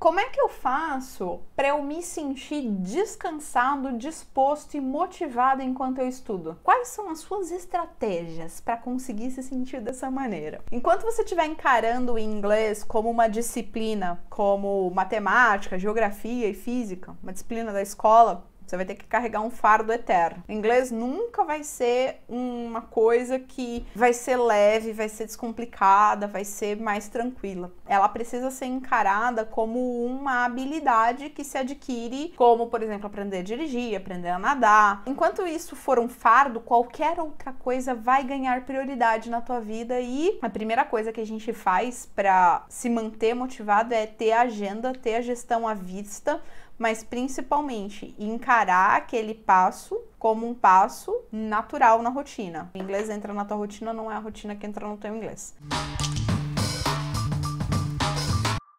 Como é que eu faço para eu me sentir descansado, disposto e motivado enquanto eu estudo? Quais são as suas estratégias para conseguir se sentir dessa maneira? Enquanto você estiver encarando o inglês como uma disciplina, como matemática, geografia e física, uma disciplina da escola, você vai ter que carregar um fardo eterno. O inglês nunca vai ser uma coisa que vai ser leve, vai ser descomplicada, vai ser mais tranquila. Ela precisa ser encarada como uma habilidade que se adquire, como, por exemplo, aprender a dirigir, aprender a nadar. Enquanto isso for um fardo, qualquer outra coisa vai ganhar prioridade na tua vida e a primeira coisa que a gente faz para se manter motivado é ter a agenda, ter a gestão à vista, mas principalmente encarar encarar aquele passo como um passo natural na rotina. O inglês entra na tua rotina, não é a rotina que entra no teu inglês.